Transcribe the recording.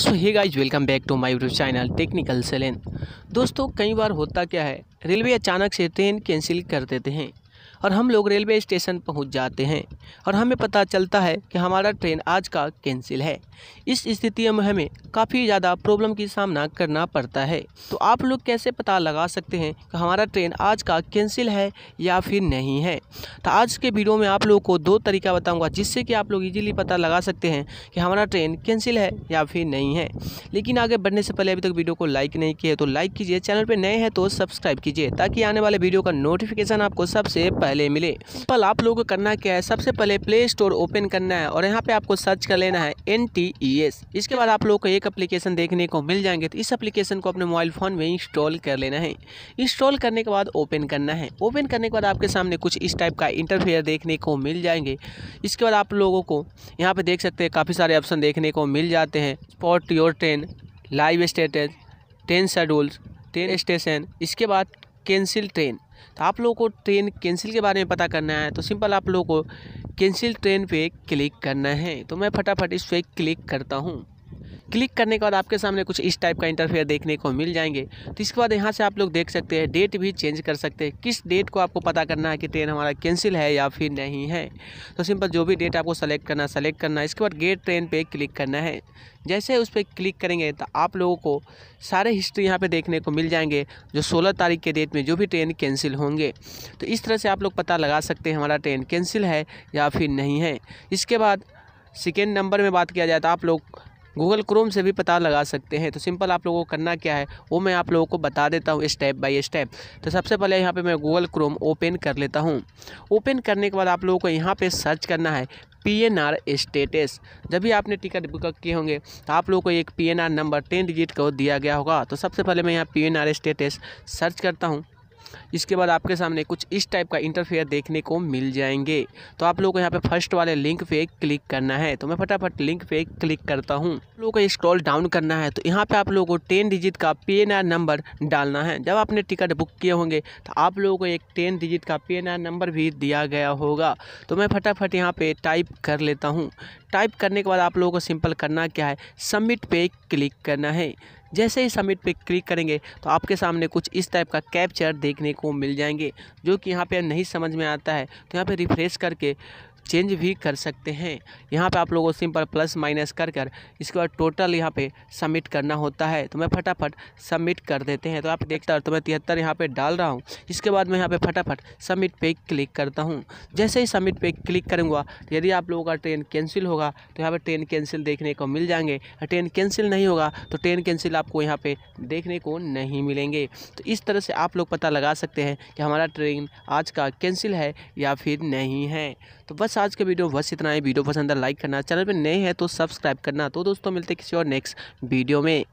so hey guys welcome back to my YouTube channel technical सेलेन दोस्तों कई बार होता क्या है रेलवे अचानक से ट्रेन कैंसिल कर देते हैं और हम लोग रेलवे स्टेशन पहुंच जाते हैं और हमें पता चलता है कि हमारा ट्रेन आज का कैंसिल है इस स्थिति में हमें काफ़ी ज़्यादा प्रॉब्लम की सामना करना पड़ता है तो आप लोग कैसे पता लगा सकते हैं कि हमारा ट्रेन आज का कैंसिल है या फिर नहीं है तो आज के वीडियो में आप लोग को दो तरीका बताऊँगा जिससे कि आप लोग ईजिली पता लगा सकते हैं कि हमारा ट्रेन कैंसिल है या फिर नहीं है लेकिन आगे बढ़ने से पहले अभी तक वीडियो को लाइक नहीं किया तो लाइक कीजिए चैनल पर नए हैं तो सब्सक्राइब कीजिए ताकि आने वाले वीडियो का नोटिफिकेशन आपको सबसे पहले पहले मिले सिंपल आप लोगों को करना क्या है सबसे पहले प्ले स्टोर ओपन करना है और यहाँ पे आपको सर्च कर लेना है एन e इसके बाद आप लोगों को एक अप्लीकेशन देखने को मिल जाएंगे तो इस अप्लीकेशन को अपने मोबाइल फ़ोन में इंस्टॉल कर लेना है इंस्टॉल करने के बाद ओपन करना है ओपन करने के बाद आपके सामने कुछ इस टाइप का इंटरफेयर देखने को मिल जाएंगे इसके बाद आप लोगों को यहाँ पर देख सकते हैं काफ़ी सारे ऑप्शन देखने को मिल जाते हैं spot your train live status train schedules train station इसके बाद कैंसिल ट्रेन तो आप लोगों को ट्रेन कैंसिल के बारे में पता करना है तो सिंपल आप लोगों को कैंसिल ट्रेन पे क्लिक करना है तो मैं फटाफट इस पर क्लिक करता हूँ क्लिक करने के बाद आपके सामने कुछ इस टाइप का इंटरफेयर देखने को मिल जाएंगे तो इसके बाद यहाँ से आप लोग देख सकते हैं डेट भी चेंज कर सकते हैं किस डेट को आपको पता करना है कि ट्रेन हमारा कैंसिल है या फिर नहीं है तो सिंपल जो भी डेट आपको सेलेक्ट करना सेलेक्ट करना इसके बाद गेट ट्रेन पर क्लिक करना है जैसे उस पर क्लिक करेंगे तो आप लोगों को सारे हिस्ट्री यहाँ पे देखने को मिल जाएंगे जो 16 तारीख के डेट में जो भी ट्रेन कैंसिल होंगे तो इस तरह से आप लोग पता लगा सकते हैं हमारा ट्रेन कैंसिल है या फिर नहीं है इसके बाद सेकेंड नंबर में बात किया जाए तो आप लोग गूगल क्रोम से भी पता लगा सकते हैं तो सिंपल आप लोगों को करना क्या है वो मैं आप लोगों को बता देता हूँ स्टेप बाय स्टेप तो सबसे पहले यहाँ पे मैं गूगल क्रोम ओपन कर लेता हूँ ओपन करने के बाद आप लोगों को यहाँ पे सर्च करना है पी एन आर स्टेटस जब भी आपने टिकट बुक किए होंगे तो आप लोगों को एक P N R number ten digit को दिया गया होगा तो सबसे पहले मैं यहाँ P N R status search करता हूँ इसके बाद आपके सामने कुछ इस टाइप का इंटरफेयर देखने को मिल जाएंगे तो आप लोग को यहाँ पे फर्स्ट वाले लिंक पे क्लिक करना है तो मैं फटाफट लिंक पे क्लिक करता हूँ आप लोगों को स्क्रॉल डाउन करना है तो यहाँ पे आप लोगों को टेन डिजिट का पी नंबर डालना है जब आपने टिकट बुक किए होंगे तो आप लोगों को एक टेन डिजिट का पी नंबर भी दिया गया होगा तो मैं फटाफट यहाँ पर टाइप कर लेता हूँ टाइप करने के बाद आप लोगों को सिंपल करना क्या है सबमिट पे क्लिक करना है जैसे ही सबमिट पे क्लिक करेंगे तो आपके सामने कुछ इस टाइप का कैप्चर देखने को मिल जाएंगे जो कि यहाँ पे नहीं समझ में आता है तो यहाँ पे रिफ्रेश करके चेंज भी कर सकते हैं यहाँ पे आप लोगों सिंपल प्लस माइनस कर कर इसके बाद टोटल यहाँ पे सबमिट करना होता है तो मैं फटाफट सबमिट कर देते हैं तो आप देखता तो मैं तिहत्तर यहाँ पे डाल रहा हूँ इसके बाद मैं यहाँ पे फटाफट सबमिट पे क्लिक करता हूँ जैसे ही सबमिट पे क्लिक करूँगा यदि आप लोगों का ट्रेन कैंसिल होगा तो यहाँ पर ट्रेन कैंसिल देखने को मिल जाएंगे ट्रेन कैंसिल नहीं होगा तो ट्रेन कैंसिल आपको यहाँ पर देखने को नहीं मिलेंगे तो इस तरह से आप लोग पता लगा सकते हैं कि हमारा ट्रेन आज का कैंसिल है या फिर नहीं है तो बस बस आज का वीडियो बस इतना ही वीडियो पसंद है लाइक करना चैनल पर नए हैं तो सब्सक्राइब करना तो दोस्तों मिलते किसी और नेक्स्ट वीडियो में